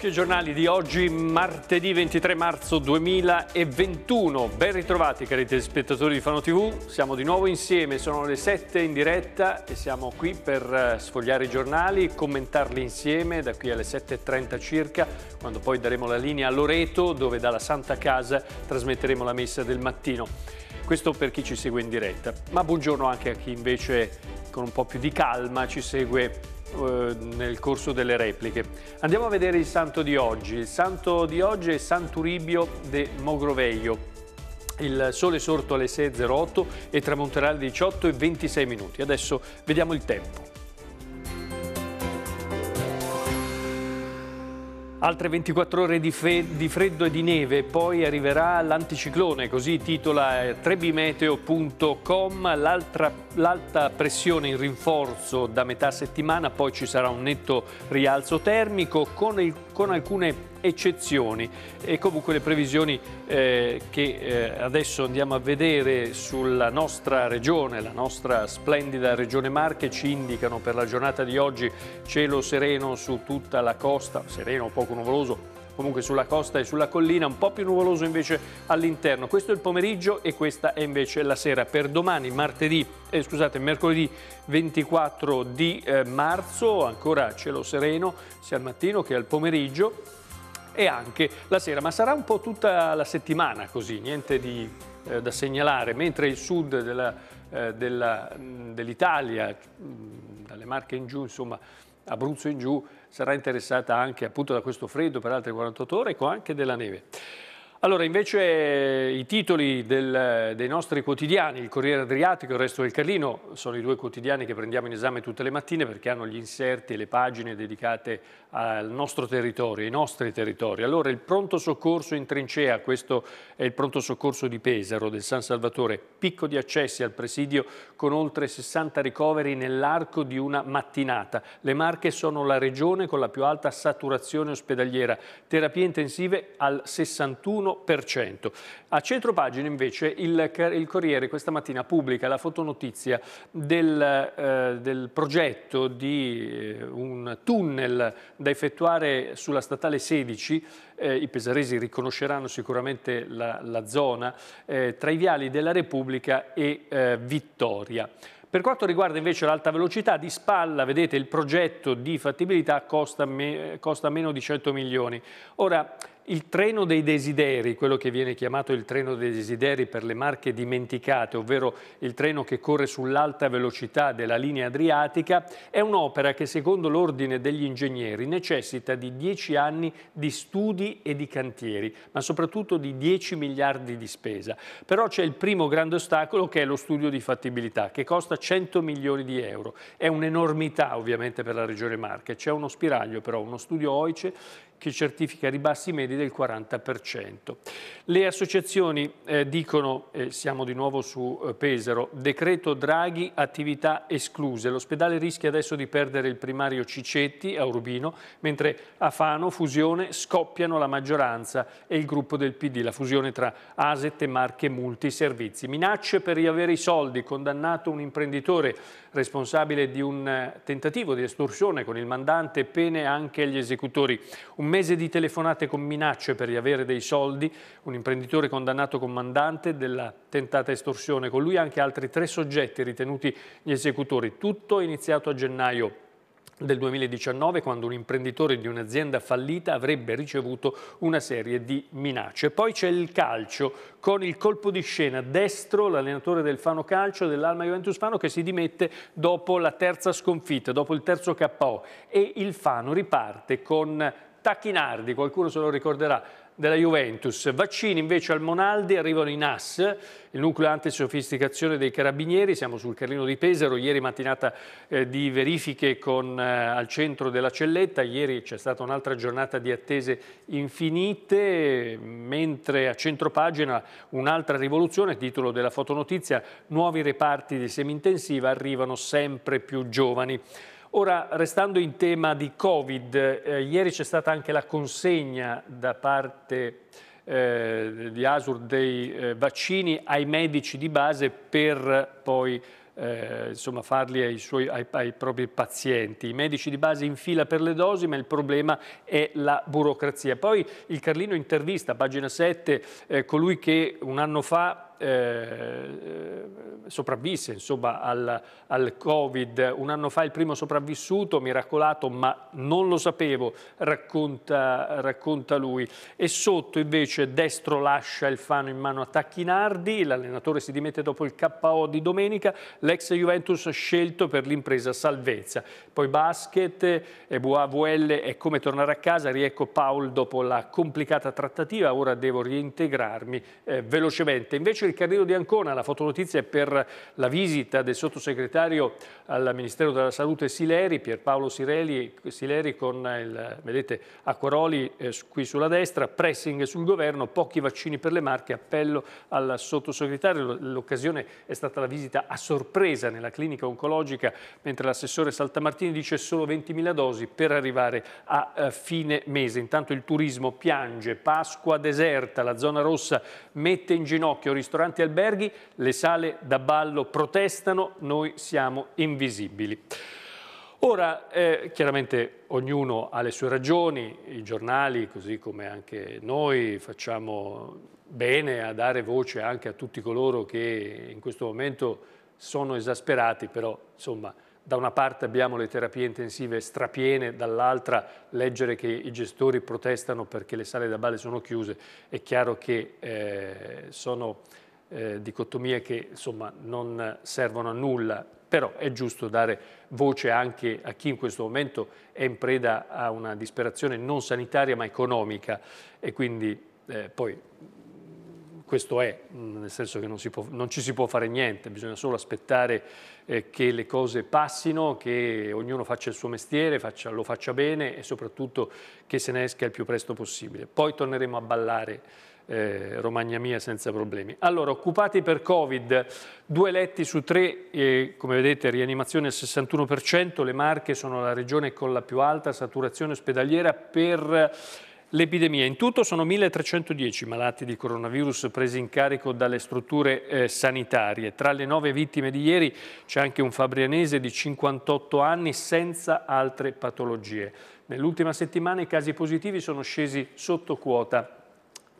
occhio ai giornali di oggi, martedì 23 marzo 2021. Ben ritrovati cari telespettatori di Fano TV, siamo di nuovo insieme, sono le 7 in diretta e siamo qui per eh, sfogliare i giornali, commentarli insieme da qui alle 7.30 circa, quando poi daremo la linea a Loreto dove dalla Santa Casa trasmetteremo la messa del mattino. Questo per chi ci segue in diretta, ma buongiorno anche a chi invece con un po' più di calma ci segue eh, nel corso delle repliche. Andiamo a vedere il santo di oggi. Il santo di oggi è Santuribio de Mogroveio. Il sole è sorto alle 6.08 e tramonterà alle 18.26 minuti. Adesso vediamo il tempo. Altre 24 ore di, di, freddo e di neve, poi arriverà l'anticiclone, così titola eh, trebimeteo.com, l'alta pressione in rinforzo da metà settimana, poi ci sarà un netto rialzo termico con il con alcune eccezioni e comunque le previsioni eh, che eh, adesso andiamo a vedere sulla nostra regione, la nostra splendida regione Marche ci indicano per la giornata di oggi cielo sereno su tutta la costa, sereno poco nuvoloso comunque sulla costa e sulla collina, un po' più nuvoloso invece all'interno. Questo è il pomeriggio e questa è invece la sera. Per domani, martedì, eh, scusate, mercoledì 24 di eh, marzo, ancora cielo sereno, sia al mattino che al pomeriggio e anche la sera, ma sarà un po' tutta la settimana così, niente di, eh, da segnalare, mentre il sud eh, dell'Italia, dell dalle Marche in giù, insomma, Abruzzo in giù, sarà interessata anche appunto da questo freddo per altre 48 ore e ecco, anche della neve. Allora, invece i titoli del, dei nostri quotidiani, il Corriere Adriatico e il Resto del Carlino, sono i due quotidiani che prendiamo in esame tutte le mattine perché hanno gli inserti e le pagine dedicate al nostro territorio, ai nostri territori. Allora, il pronto soccorso in trincea, questo è il pronto soccorso di Pesaro, del San Salvatore, picco di accessi al presidio con oltre 60 ricoveri nell'arco di una mattinata. Le Marche sono la regione con la più alta saturazione ospedaliera, terapie intensive al 61 1%. A centro pagina invece il, il Corriere questa mattina pubblica la fotonotizia del, eh, del progetto di eh, un tunnel da effettuare sulla statale 16 eh, i pesaresi riconosceranno sicuramente la, la zona, eh, tra i viali della Repubblica e eh, Vittoria. Per quanto riguarda invece l'alta velocità, di spalla, vedete, il progetto di fattibilità costa, me, costa meno di 100 milioni. Ora, il treno dei desideri, quello che viene chiamato il treno dei desideri per le marche dimenticate, ovvero il treno che corre sull'alta velocità della linea adriatica, è un'opera che secondo l'ordine degli ingegneri necessita di dieci anni di studi e di cantieri, ma soprattutto di 10 miliardi di spesa. Però c'è il primo grande ostacolo che è lo studio di fattibilità, che costa 100 milioni di euro. È un'enormità ovviamente per la Regione Marche. C'è uno spiraglio però, uno studio OICE che certifica ribassi medi del 40%. Le associazioni eh, dicono, eh, siamo di nuovo su eh, Pesaro, decreto Draghi, attività escluse. L'ospedale rischia adesso di perdere il primario Cicetti a Urbino, mentre a Fano, Fusione, scoppiano la maggioranza e il gruppo del PD, la fusione tra Aset e Marche Multiservizi. Minacce per riavere i soldi, condannato un imprenditore responsabile di un eh, tentativo di estorsione con il mandante, pene anche agli esecutori. Un mese di telefonate con minacce per riavere dei soldi, un imprenditore condannato comandante della tentata estorsione, con lui anche altri tre soggetti ritenuti gli esecutori. Tutto è iniziato a gennaio del 2019 quando un imprenditore di un'azienda fallita avrebbe ricevuto una serie di minacce. Poi c'è il calcio con il colpo di scena destro l'allenatore del Fano Calcio dell'Alma Juventus Fano che si dimette dopo la terza sconfitta, dopo il terzo KO e il Fano riparte con Tacchinardi, qualcuno se lo ricorderà, della Juventus. Vaccini invece al Monaldi arrivano in NAS, il nucleo antisofisticazione dei carabinieri, siamo sul Carlino di Pesaro, ieri mattinata eh, di verifiche con, eh, al centro della Celletta, ieri c'è stata un'altra giornata di attese infinite, mentre a centro pagina un'altra rivoluzione, titolo della fotonotizia, nuovi reparti di semintensiva arrivano sempre più giovani. Ora, restando in tema di Covid, eh, ieri c'è stata anche la consegna da parte eh, di Asur dei eh, vaccini ai medici di base per poi eh, insomma, farli ai, suoi, ai, ai propri pazienti. I medici di base in fila per le dosi, ma il problema è la burocrazia. Poi il Carlino intervista, pagina 7, eh, colui che un anno fa eh, sopravvisse insomma, al, al, Covid. Un anno fa il primo sopravvissuto, miracolato, ma non lo sapevo, racconta, racconta lui. E sotto invece Destro lascia il fano in mano a Tacchinardi, l'allenatore si dimette dopo il KO di domenica, l'ex Juventus scelto per l'impresa salvezza. Poi basket, VL è come tornare a casa, riecco Paul dopo la complicata trattativa, ora devo reintegrarmi eh, velocemente. Invece il Carrino di Ancona, la fotonotizia è per la visita del sottosegretario al Ministero della Salute Sileri, Pierpaolo Sireli, Sileri con il, vedete, Acquaroli eh, qui sulla destra, pressing sul governo, pochi vaccini per le marche, appello al sottosegretario. L'occasione è stata la visita a sorpresa nella clinica oncologica, mentre l'assessore Saltamartini dice solo 20.000 dosi per arrivare a eh, fine mese. Intanto il turismo piange, Pasqua deserta, la zona rossa mette in ginocchio ristoranti ristoranti e alberghi, le sale da ballo protestano, noi siamo invisibili. Ora, eh, chiaramente ognuno ha le sue ragioni, i giornali, così come anche noi, facciamo bene a dare voce anche a tutti coloro che in questo momento sono esasperati, però insomma da una parte abbiamo le terapie intensive strapiene, dall'altra leggere che i gestori protestano perché le sale da ballo sono chiuse, è chiaro che eh, sono eh, dicotomie che insomma, non servono a nulla, però è giusto dare voce anche a chi in questo momento è in preda a una disperazione non sanitaria ma economica e quindi eh, poi questo è, mm, nel senso che non, può, non, ci si può fare niente, bisogna solo aspettare eh, che le cose passino, che ognuno faccia il suo mestiere, faccia, lo faccia bene e soprattutto che se ne esca il più presto possibile. Poi torneremo a ballare eh, Romagna mia senza problemi. Allora, occupati per Covid, due letti su tre, eh, come vedete rianimazione al 61%, le Marche sono la regione con la più alta saturazione ospedaliera per l'epidemia. In tutto sono 1.310 malati di coronavirus presi in carico dalle strutture eh, sanitarie. Tra le nove vittime di ieri c'è anche un fabrianese di 58 anni senza altre patologie. Nell'ultima settimana i casi positivi sono scesi sotto quota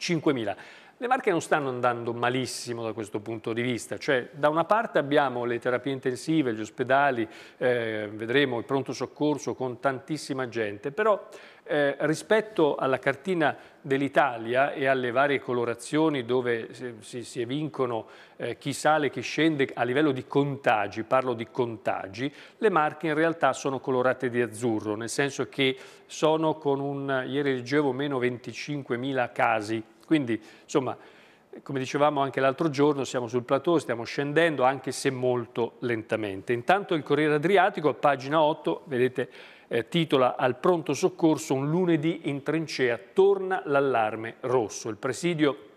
5.000. Le marche non stanno andando malissimo da questo punto di vista, cioè da una parte abbiamo le terapie intensive, gli ospedali, eh, vedremo il pronto soccorso con tantissima gente, però eh, rispetto alla cartina dell'Italia e alle varie colorazioni dove si, si evincono eh, chi sale e chi scende a livello di contagi, parlo di contagi, le marche in realtà sono colorate di azzurro, nel senso che sono con un, ieri leggevo, meno 25.000 casi, quindi insomma come dicevamo anche l'altro giorno, siamo sul plateau, stiamo scendendo anche se molto lentamente. Intanto il Corriere Adriatico a pagina 8, vedete eh, titola Al pronto soccorso un lunedì in trincea torna l'allarme rosso. Il presidio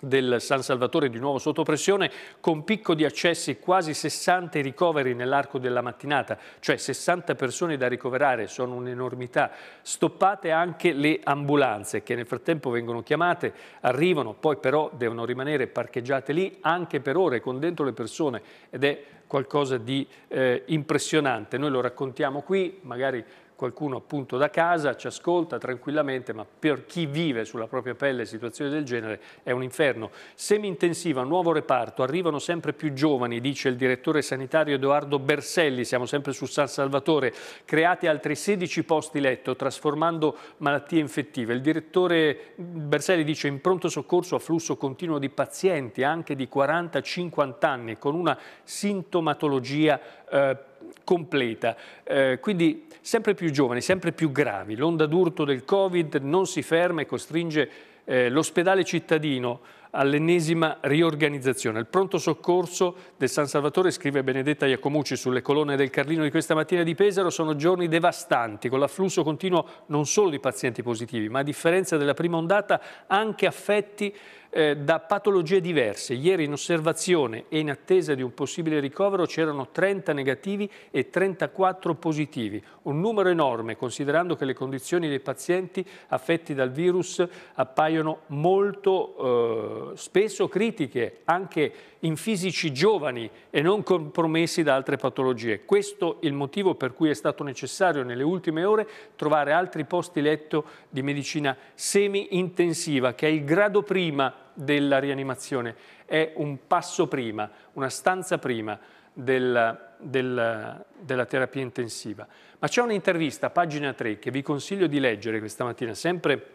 del San Salvatore di nuovo sotto pressione con picco di accessi quasi 60 ricoveri nell'arco della mattinata, cioè 60 persone da ricoverare, sono un'enormità. Stoppate anche le ambulanze che nel frattempo vengono chiamate, arrivano, poi però devono rimanere parcheggiate lì anche per ore con dentro le persone ed è qualcosa di eh, impressionante. Noi lo raccontiamo qui, magari qualcuno appunto da casa ci ascolta tranquillamente, ma per chi vive sulla propria pelle situazioni del genere è un inferno. Semi-intensiva, nuovo reparto, arrivano sempre più giovani, dice il direttore sanitario Edoardo Berselli, siamo sempre su San Salvatore, creati altri 16 posti letto, trasformando malattie infettive. Il direttore Berselli dice in pronto soccorso afflusso continuo di pazienti anche di 40-50 anni con una sintomatologia eh, completa, eh, quindi sempre più giovani, sempre più gravi. L'onda d'urto del Covid non si ferma e costringe eh, l'ospedale cittadino all'ennesima riorganizzazione. Il pronto soccorso del San Salvatore, scrive Benedetta Iacomucci sulle colonne del Carlino di questa mattina di Pesaro, sono giorni devastanti, con l'afflusso continuo non solo di pazienti positivi, ma a differenza della prima ondata anche affetti eh, da patologie diverse. Ieri in osservazione e in attesa di un possibile ricovero c'erano 30 negativi e 34 positivi, un numero enorme considerando che le condizioni dei pazienti affetti dal virus appaiono molto eh, spesso critiche, anche in fisici giovani e non compromessi da altre patologie. Questo è il motivo per cui è stato necessario nelle ultime ore trovare altri posti letto di medicina semi-intensiva, che è il grado prima della rianimazione, è un passo prima, una stanza prima del, del, della terapia intensiva. Ma c'è un'intervista, pagina 3, che vi consiglio di leggere questa mattina, sempre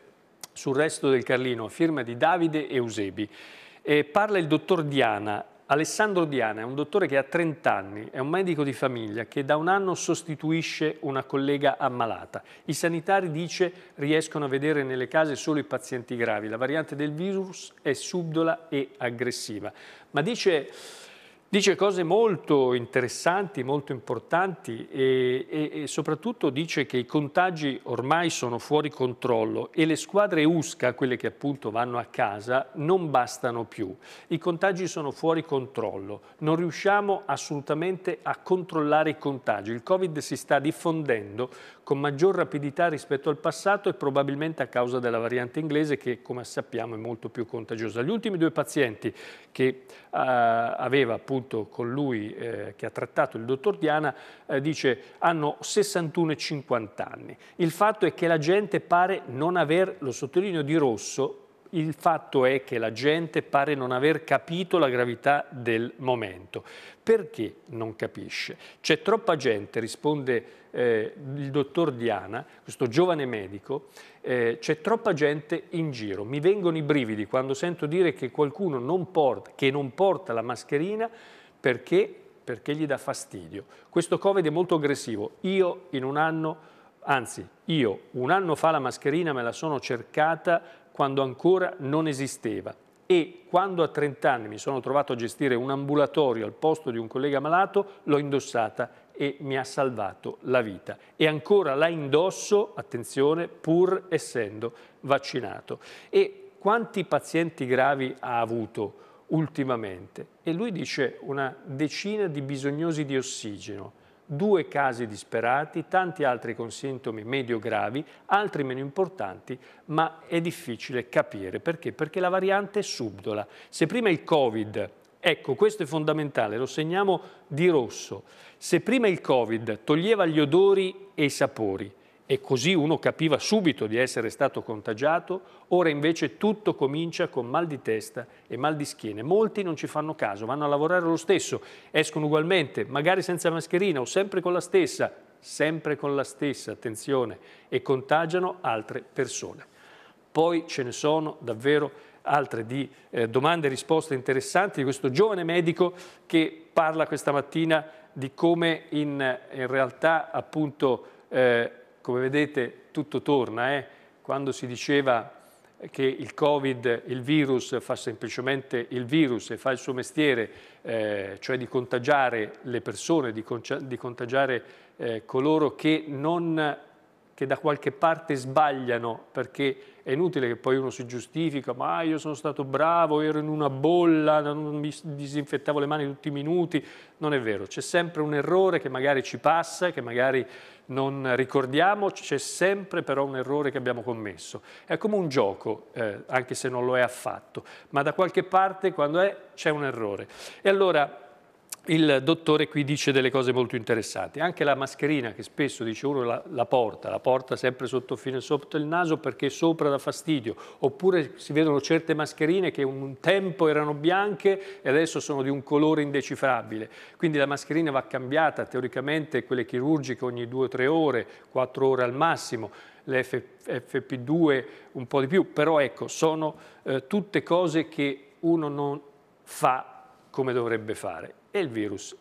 sul resto del Carlino, a firma di Davide Eusebi. E parla il dottor Diana, Alessandro Diana è un dottore che ha 30 anni, è un medico di famiglia che da un anno sostituisce una collega ammalata. I sanitari, dice, riescono a vedere nelle case solo i pazienti gravi. La variante del virus è subdola e aggressiva. Ma dice Dice cose molto interessanti, molto importanti e, e, e, soprattutto dice che i contagi ormai sono fuori controllo e le squadre USCA, quelle che appunto vanno a casa, non bastano più. I contagi sono fuori controllo, non riusciamo assolutamente a controllare i contagi. Il Covid si sta diffondendo con maggior rapidità rispetto al passato e probabilmente a causa della variante inglese che come sappiamo è molto più contagiosa. Gli ultimi due pazienti che uh, aveva appunto appunto lui eh, che ha trattato il dottor Diana, eh, dice hanno 61 e 50 anni. Il fatto è che la gente pare non aver, lo sottolineo di rosso, il fatto è che la gente pare non aver capito la gravità del momento. Perché non capisce? C'è troppa gente, risponde eh, il dottor Diana, questo giovane medico, eh, c'è troppa gente in giro. Mi vengono i brividi quando sento dire che qualcuno non porta, che non porta la mascherina perché, perché gli dà fastidio. Questo Covid è molto aggressivo. Io in un anno, anzi io un anno fa la mascherina me la sono cercata quando ancora non esisteva e quando a 30 anni mi sono trovato a gestire un ambulatorio al posto di un collega malato, l'ho indossata e mi ha salvato la vita. E ancora la indosso, attenzione, pur essendo vaccinato. E quanti pazienti gravi ha avuto ultimamente? E lui dice una decina di bisognosi di ossigeno due casi disperati, tanti altri con sintomi medio-gravi, altri meno importanti, ma è difficile capire. Perché? Perché la variante è subdola. Se prima il Covid, ecco questo è fondamentale, lo segniamo di rosso, se prima il Covid toglieva gli odori e i sapori, e così uno capiva subito di essere stato contagiato, ora invece tutto comincia con mal di testa e mal di schiene. Molti non ci fanno caso, vanno a lavorare lo stesso, escono ugualmente, magari senza mascherina o sempre con la stessa, sempre con la stessa, attenzione, e contagiano altre persone. Poi ce ne sono davvero altre di eh, domande e risposte interessanti di questo giovane medico che parla questa mattina di come in, in realtà appunto eh, come vedete tutto torna, eh? quando si diceva che il Covid, il virus, fa semplicemente il virus e fa il suo mestiere, eh, cioè di contagiare le persone, di, di contagiare eh, coloro che non che da qualche parte sbagliano, perché è inutile che poi uno si giustifica, ma io sono stato bravo, ero in una bolla, non mi disinfettavo le mani tutti i minuti, non è vero, c'è sempre un errore che magari ci passa, che magari non ricordiamo, c'è sempre però un errore che abbiamo commesso. È come un gioco, eh, anche se non lo è affatto, ma da qualche parte quando è c'è un errore. E allora il dottore qui dice delle cose molto interessanti. Anche la mascherina che spesso dice uno la, la, porta, la porta sempre sotto, fine sotto il naso perché sopra dà fastidio. Oppure si vedono certe mascherine che un tempo erano bianche e adesso sono di un colore indecifrabile. Quindi la mascherina va cambiata, teoricamente quelle chirurgiche ogni 2-3 ore, 4 ore al massimo le FP2 un po' di più, però ecco, sono eh, tutte cose che uno non fa come dovrebbe fare e il virus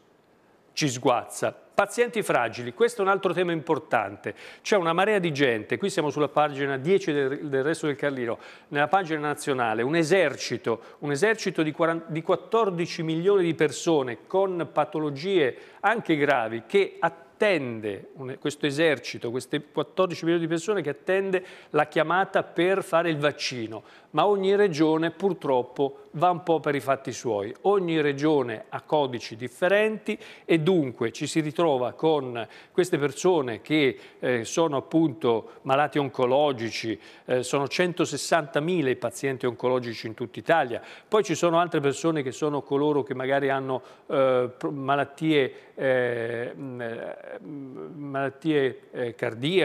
ci sguazza. Pazienti fragili, questo è un altro tema importante. C'è una marea di gente, qui siamo sulla pagina 10 del, del resto del Carlino, nella pagina nazionale, un esercito, un esercito di, 40, di 14 milioni di persone con patologie anche gravi che attende, un, questo esercito, queste 14 milioni di persone che attende la chiamata per fare il vaccino, ma ogni regione purtroppo va un po' per i fatti suoi. Ogni regione ha codici differenti e dunque ci si ritrova con queste persone che eh, sono appunto malati oncologici, eh, sono 160.000 i pazienti oncologici in tutta Italia. Poi ci sono altre persone che sono coloro che magari hanno eh, malattie, eh, mm, eh, mm, malattie eh, cardiache,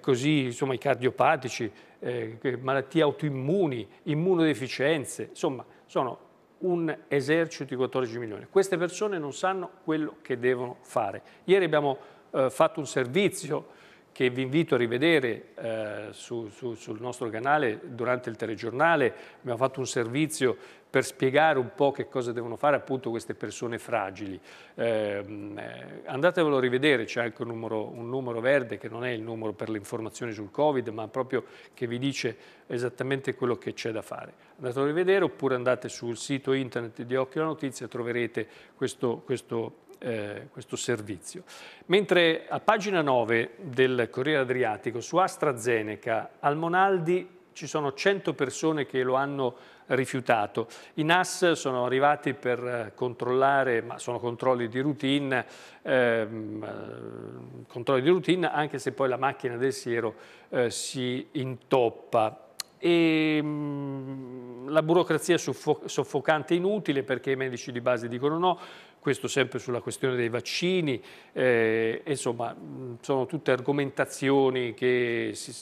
così insomma i cardiopatici, eh, malattie autoimmuni, immunodeficienze, insomma sono un esercito di 14 milioni. Queste persone non sanno quello che devono fare. Ieri abbiamo eh, fatto un servizio che vi invito a rivedere eh, su, su, sul nostro canale durante il telegiornale, abbiamo fatto un servizio per spiegare un po' che cosa devono fare appunto queste persone fragili. Ehm, eh, andatevelo a rivedere, c'è anche un numero, un numero, verde che non è il numero per le informazioni sul Covid, ma proprio che vi dice esattamente quello che c'è da fare. Andatevelo a rivedere oppure andate sul sito internet di Occhio la Notizia e troverete questo, questo eh, questo servizio. Mentre a pagina 9 del Corriere Adriatico su AstraZeneca Almonaldi ci sono 100 persone che lo hanno rifiutato. I NAS sono arrivati per eh, controllare, ma sono controlli di routine, ehm, eh, controlli di routine anche se poi la macchina del siero eh, si intoppa. E, ehm, mh, la burocrazia è soffocante e inutile perché i medici di base dicono no, questo sempre sulla questione dei vaccini, eh, insomma sono tutte argomentazioni che si,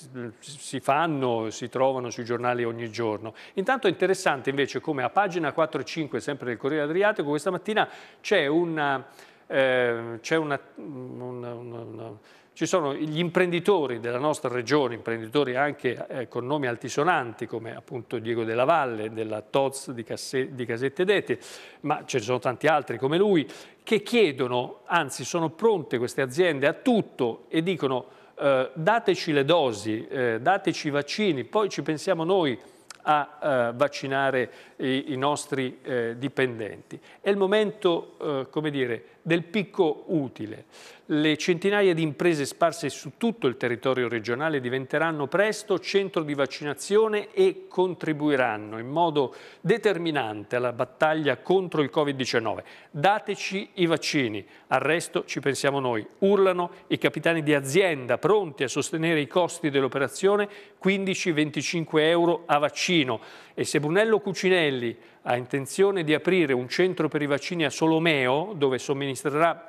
si, fanno, si trovano sui giornali ogni giorno. Intanto è interessante invece come a pagina 4 e 5 sempre del Corriere Adriatico questa mattina c'è una, eh, una, una, una ci sono gli imprenditori della nostra regione, imprenditori anche eh, con nomi altisonanti come appunto Diego Della Valle, della Toz di, Casse, di Casette Dete, ma ce ne sono tanti altri come lui, che chiedono, anzi sono pronte queste aziende a tutto e dicono eh, dateci le dosi, eh, dateci i vaccini, poi ci pensiamo noi a eh, vaccinare i, i nostri eh, dipendenti. È il momento, eh, come dire, del picco utile. Le centinaia di imprese sparse su tutto il territorio regionale diventeranno presto centro di vaccinazione e contribuiranno in modo determinante alla battaglia contro il Covid-19. Dateci i vaccini, al resto ci pensiamo noi. Urlano i capitani di azienda pronti a sostenere i costi dell'operazione 15-25 euro a vaccino. E se Brunello Cucinelli ha intenzione di aprire un centro per i vaccini a Solomeo, dove somministrerà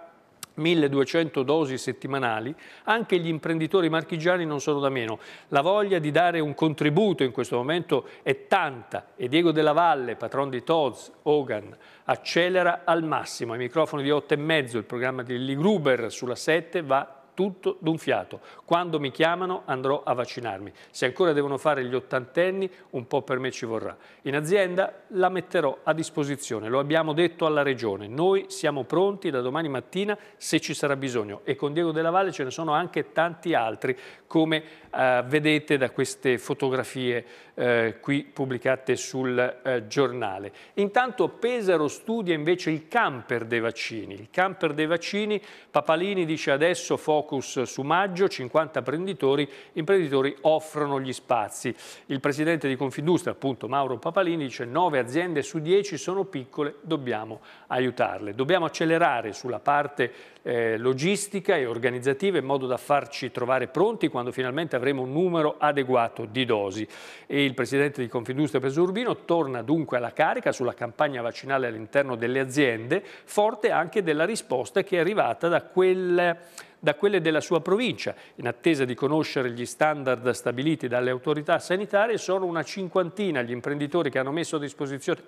1200 dosi settimanali, anche gli imprenditori marchigiani non sono da meno. La voglia di dare un contributo in questo momento è tanta e Diego Della Valle, patron di Toz, Hogan, accelera al massimo. Ai microfoni di 8 e mezzo il programma di Lilli Gruber sulla 7 va tutto d'un fiato. Quando mi chiamano andrò a vaccinarmi. Se ancora devono fare gli ottantenni, un po' per me ci vorrà. In azienda la metterò a disposizione, lo abbiamo detto alla Regione. Noi siamo pronti da domani mattina se ci sarà bisogno e con Diego Della Valle ce ne sono anche tanti altri, come eh, vedete da queste fotografie eh, qui pubblicate sul eh, giornale. Intanto Pesaro studia invece il camper dei vaccini. Il camper dei vaccini, Papalini dice adesso focus su maggio, 50 imprenditori, imprenditori offrono gli spazi. Il presidente di Confindustria, appunto Mauro Papalini, dice 9 aziende su 10 sono piccole, dobbiamo aiutarle. Dobbiamo accelerare sulla parte eh, logistica e organizzativa in modo da farci trovare pronti quando finalmente avremo un numero adeguato di dosi. E il presidente di Confindustria Peso torna dunque alla carica sulla campagna vaccinale all'interno delle aziende, forte anche della risposta che è arrivata da quel da quelle della sua provincia. In attesa di conoscere gli standard stabiliti dalle autorità sanitarie sono una cinquantina gli imprenditori che hanno messo a disposizione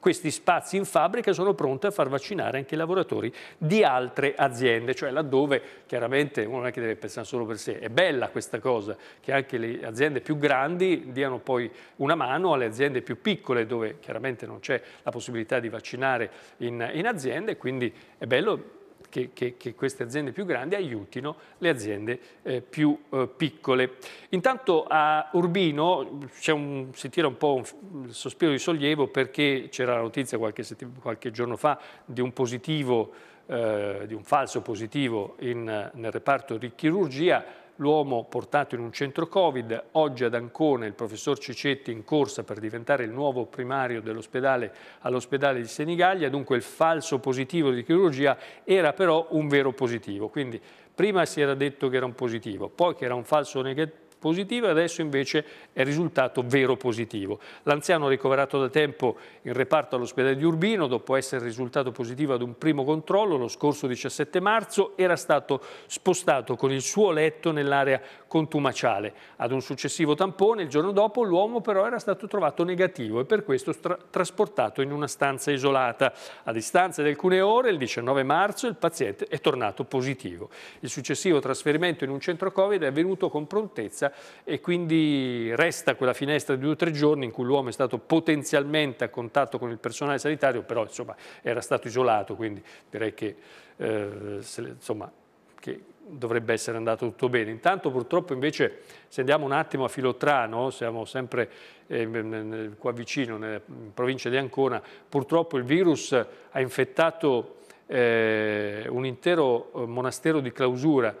questi spazi in fabbrica sono pronti a far vaccinare anche i lavoratori di altre aziende, cioè laddove chiaramente uno non è che deve pensare solo per sé, è bella questa cosa che anche le aziende più grandi diano poi una mano alle aziende più piccole dove chiaramente non c'è la possibilità di vaccinare in, in aziende, quindi è bello che, che, che, queste aziende più grandi aiutino le aziende eh, più eh, piccole. Intanto a Urbino un, si tira un po' un, un sospiro di sollievo perché c'era la notizia qualche, qualche, giorno fa di un positivo, eh, di un falso positivo in, nel reparto di chirurgia, l'uomo portato in un centro Covid, oggi ad Ancona il professor Cicetti in corsa per diventare il nuovo primario dell'ospedale all'ospedale di Senigallia, dunque il falso positivo di chirurgia era però un vero positivo, quindi prima si era detto che era un positivo, poi che era un falso negativo, positiva e adesso invece è risultato vero positivo. L'anziano ricoverato da tempo in reparto all'ospedale di Urbino dopo essere risultato positivo ad un primo controllo lo scorso 17 marzo era stato spostato con il suo letto nell'area contumaciale. Ad un successivo tampone il giorno dopo l'uomo però era stato trovato negativo e per questo tra trasportato in una stanza isolata. A distanza di alcune ore, il 19 marzo, il paziente è tornato positivo. Il successivo trasferimento in un centro Covid è avvenuto con prontezza e quindi resta quella finestra di due o tre giorni in cui l'uomo è stato potenzialmente a contatto con il personale sanitario, però insomma era stato isolato, quindi direi che, eh, se, insomma, che dovrebbe essere andato tutto bene. Intanto purtroppo invece se andiamo un attimo a Filottrano, siamo sempre eh, qua vicino, nella provincia di Ancona, purtroppo il virus ha infettato eh, un intero eh, monastero di clausura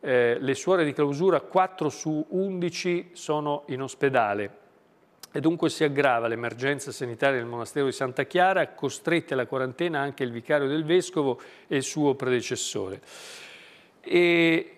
eh, le suore di clausura 4 su 11 sono in ospedale e dunque si aggrava l'emergenza sanitaria nel monastero di Santa Chiara, costrette alla quarantena anche il vicario del vescovo e il suo predecessore. E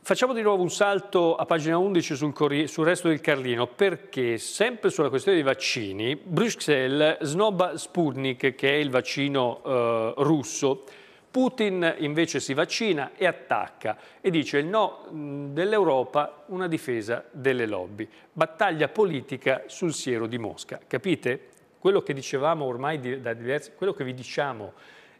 facciamo di nuovo un salto a pagina 11 sul, sul resto del Carlino, perché sempre sulla questione dei vaccini, Bruxelles snobba Sputnik, che è il vaccino eh, russo, Putin invece si vaccina e attacca e dice il no mm, dell'Europa una difesa delle lobby. Battaglia politica sul siero di Mosca. Capite? Quello che dicevamo ormai da diversi, quello che vi diciamo,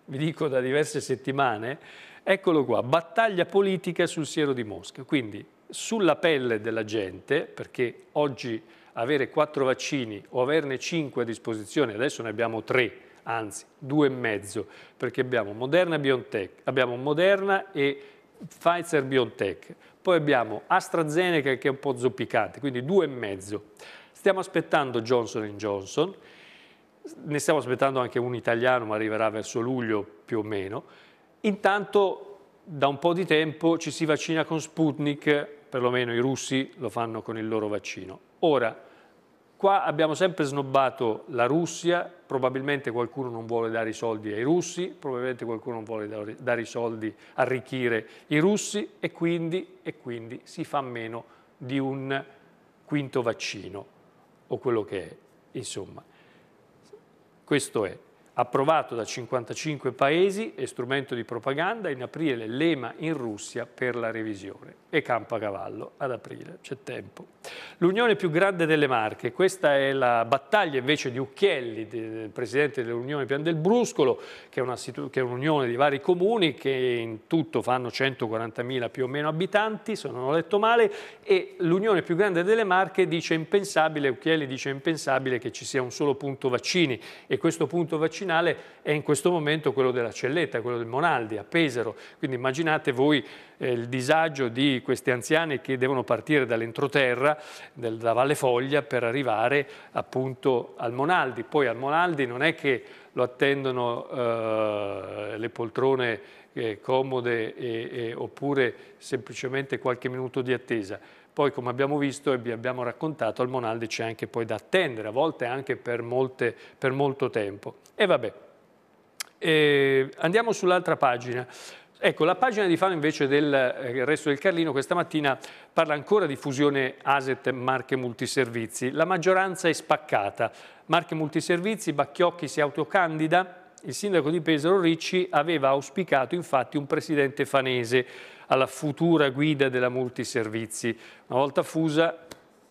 vi dico da diverse settimane, eccolo qua, battaglia politica sul siero di Mosca. Quindi sulla pelle della gente, perché oggi avere quattro vaccini o averne cinque a disposizione, adesso ne abbiamo tre, anzi due e mezzo, perché abbiamo Moderna e BioNTech, abbiamo Moderna e Pfizer BioNTech, poi abbiamo AstraZeneca che è un po' zoppicante, quindi due e mezzo. Stiamo aspettando Johnson Johnson, ne stiamo aspettando anche un italiano, ma arriverà verso luglio più o meno. Intanto da un po' di tempo ci si vaccina con Sputnik, perlomeno i russi lo fanno con il loro vaccino. Ora, Qua abbiamo sempre snobbato la Russia, probabilmente qualcuno non vuole dare i soldi ai russi, probabilmente qualcuno non vuole dare i soldi, arricchire i russi e quindi, e quindi si fa meno di un quinto vaccino o quello che è. Insomma, questo è approvato da 55 paesi e strumento di propaganda, in aprile l'EMA in Russia per la revisione e campa cavallo ad aprile, c'è tempo. L'Unione più grande delle Marche, questa è la battaglia invece di Ucchielli, del presidente dell'Unione Pian del Bruscolo, che è un'unione un di vari comuni che in tutto fanno 140.000 più o meno abitanti, se non ho letto male, e l'Unione più grande delle Marche dice impensabile, Ucchielli dice impensabile che ci sia un solo punto vaccini e questo punto vaccini vaccinale è in questo momento quello della Celletta, quello del Monaldi, a Pesaro. Quindi immaginate voi eh, il disagio di questi anziani che devono partire dall'entroterra, del, da Valle Foglia, per arrivare appunto al Monaldi. Poi al Monaldi non è che lo attendono eh, le poltrone eh, comode e, e, oppure semplicemente qualche minuto di attesa poi, come abbiamo visto e vi abbiamo raccontato, al Monaldi c'è anche poi da attendere, a volte anche per, molte, per molto tempo. E vabbè, e andiamo sull'altra pagina. Ecco, la pagina di Fano invece del eh, resto del Carlino questa mattina parla ancora di fusione ASET Marche Multiservizi. La maggioranza è spaccata. Marche Multiservizi, Bacchiocchi si autocandida. Il sindaco di Pesaro Ricci aveva auspicato infatti un presidente fanese alla futura guida della multiservizi. Una volta fusa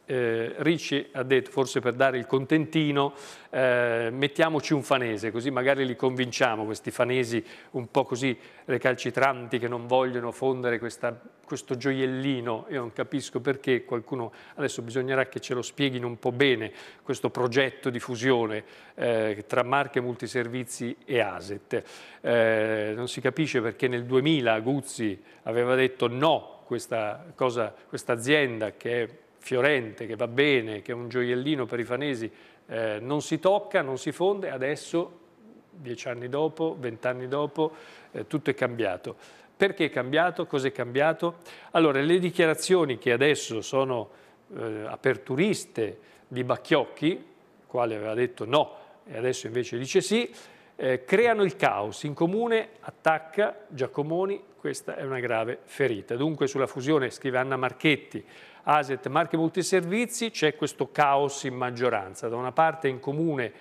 eh, Ricci ha detto, forse per dare il contentino, eh, mettiamoci un fanese, così magari li convinciamo, questi fanesi un po' così recalcitranti che non vogliono fondere questa, questo gioiellino, io non capisco perché qualcuno, adesso bisognerà che ce lo spieghino un po' bene, questo progetto di fusione eh, tra Marche Multiservizi e Aset. Eh, non si capisce perché nel 2000 Guzzi aveva detto no questa, cosa, questa azienda che è fiorente, che va bene, che è un gioiellino per i fanesi, eh, non si tocca, non si fonde, adesso, dieci anni dopo, vent'anni dopo, eh, tutto è cambiato. Perché è cambiato? Cos'è cambiato? Allora, le dichiarazioni che adesso sono eh, aperturiste di Bacchiocchi, quale aveva detto no e adesso invece dice sì, eh, creano il caos. In comune attacca Giacomoni questa è una grave ferita. Dunque sulla fusione, scrive Anna Marchetti, Aset Marche Multiservizi, c'è questo caos in maggioranza. Da una parte in comune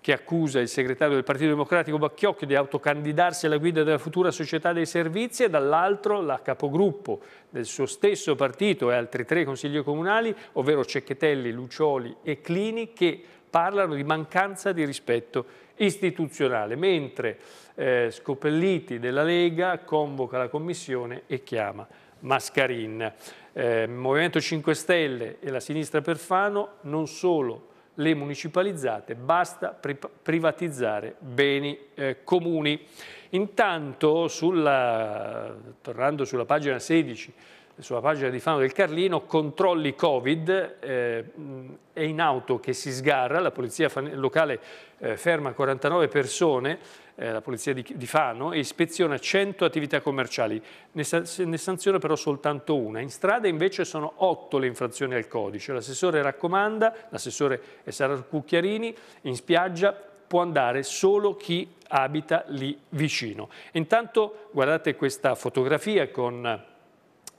che accusa il segretario del Partito Democratico Bacchiocchi di autocandidarsi alla guida della futura società dei servizi e dall'altro la capogruppo del suo stesso partito e altri tre consigli comunali, ovvero Cecchetelli, Lucioli e Clini, che parlano di mancanza di rispetto istituzionale, mentre eh, Scopelliti della Lega convoca la commissione e chiama Mascarin. Eh, Movimento 5 Stelle e la sinistra Perfano non solo le municipalizzate, basta pri privatizzare beni eh, comuni. Intanto, sulla, tornando sulla pagina 16 sulla pagina di Fano del Carlino, controlli Covid, eh, è in auto che si sgarra, la polizia locale eh, ferma 49 persone, eh, la polizia di, di, Fano, e ispeziona 100 attività commerciali, ne, ne sanziona però soltanto una. In strada invece sono 8 le infrazioni al codice, l'assessore raccomanda, l'assessore è Sara Cucchiarini, in spiaggia può andare solo chi abita lì vicino. Intanto guardate questa fotografia con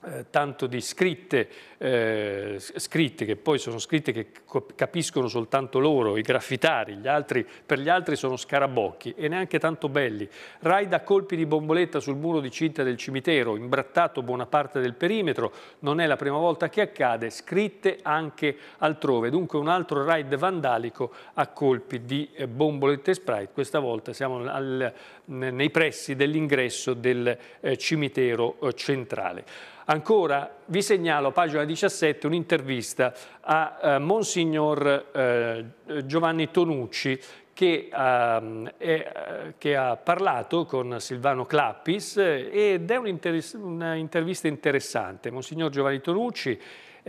eh, tanto di scritte, eh, scritte, che poi sono scritte che capiscono soltanto loro, i graffitari, gli altri, per gli altri sono scarabocchi e neanche tanto belli. Raida colpi di bomboletta sul muro di cinta del cimitero, imbrattato buona parte del perimetro, non è la prima volta che accade, scritte anche altrove. Dunque un altro raid vandalico a colpi di eh, bombolette sprite, questa volta siamo al, nei pressi dell'ingresso del eh, cimitero eh, centrale. Ancora vi segnalo, pagina 17, un'intervista a eh, Monsignor eh, Giovanni Tonucci che, ehm, eh, è, che, ha parlato con Silvano Clappis eh, ed è un'intervista interessante. Monsignor Giovanni Tonucci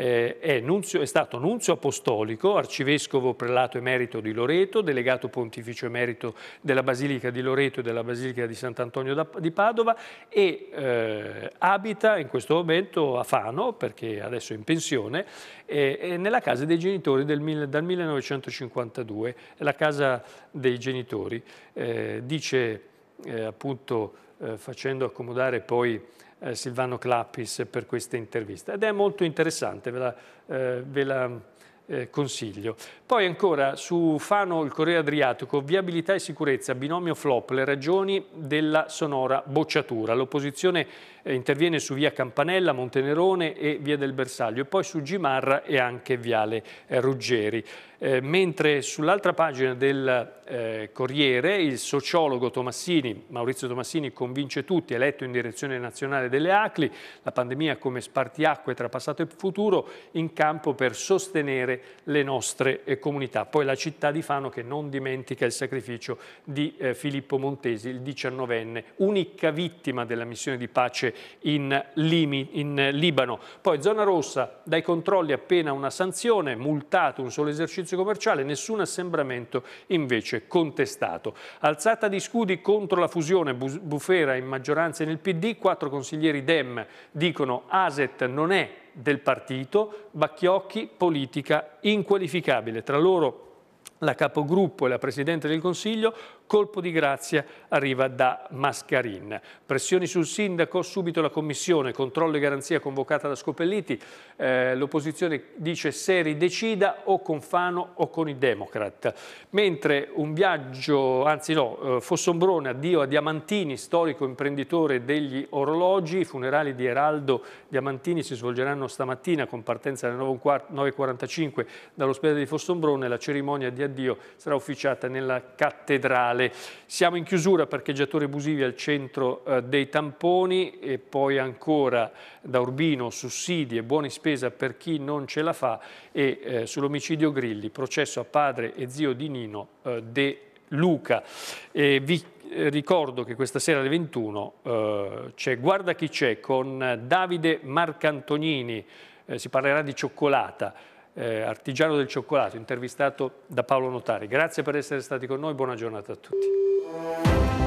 eh, è, nunzio, è, stato nunzio apostolico, arcivescovo prelato emerito di Loreto, delegato pontificio emerito della Basilica di Loreto e della Basilica di Sant'Antonio di Padova e eh, abita in questo momento a Fano, perché adesso è in pensione, eh, nella casa dei genitori del, dal 1952, è la casa dei genitori. Eh, dice eh, appunto eh, facendo accomodare poi eh, Silvano Clappis per questa intervista ed è molto interessante, ve la, eh, ve la eh, consiglio. Poi ancora su Fano, il Corriere Adriatico, viabilità e sicurezza, binomio flop, le ragioni della sonora bocciatura. L'opposizione eh, interviene su via Campanella, Montenerone e via del Bersaglio e poi su Gimarra e anche viale eh, Ruggeri. Eh, mentre sull'altra pagina del eh, Corriere il sociologo Tomassini, Maurizio Tomassini convince tutti, eletto in direzione nazionale delle ACLI, la pandemia come spartiacque tra passato e futuro in campo per sostenere le nostre eh, comunità. Poi la città di Fano che non dimentica il sacrificio di eh, Filippo Montesi, il diciannovenne, unica vittima della missione di pace in, Limi, in Libano. Poi zona rossa, dai controlli appena una sanzione, multato un solo esercizio esercizio commerciale, nessun assembramento invece contestato. Alzata di scudi contro la fusione, Bufera in maggioranza nel PD, quattro consiglieri Dem dicono Aset non è del partito, Bacchiocchi politica inqualificabile. Tra loro la capogruppo e la Presidente del Consiglio, Colpo di grazia arriva da Mascarin. Pressioni sul sindaco, subito la commissione, controllo e garanzia convocata da Scopelliti. Eh, L'opposizione dice Seri decida o con Fano o con i Democrat. Mentre un viaggio, anzi no, eh, Fossombrone, addio a Diamantini, storico imprenditore degli orologi, i funerali di Eraldo Diamantini si svolgeranno stamattina con partenza alle 9.45 dall'ospedale di Fossombrone. La cerimonia di addio sarà ufficiata nella cattedrale. Natale. Siamo in chiusura parcheggiatori abusivi al centro eh, dei tamponi e poi ancora da Urbino sussidi e buoni spesa per chi non ce la fa e eh, sull'omicidio Grilli, processo a padre e zio di Nino eh, De Luca. E vi eh, ricordo che questa sera alle 21 eh, c'è Guarda chi c'è con Davide Marcantonini, eh, si parlerà di cioccolata eh, artigiano del cioccolato, intervistato da Paolo Notari. Grazie per essere stati con noi, buona giornata a tutti.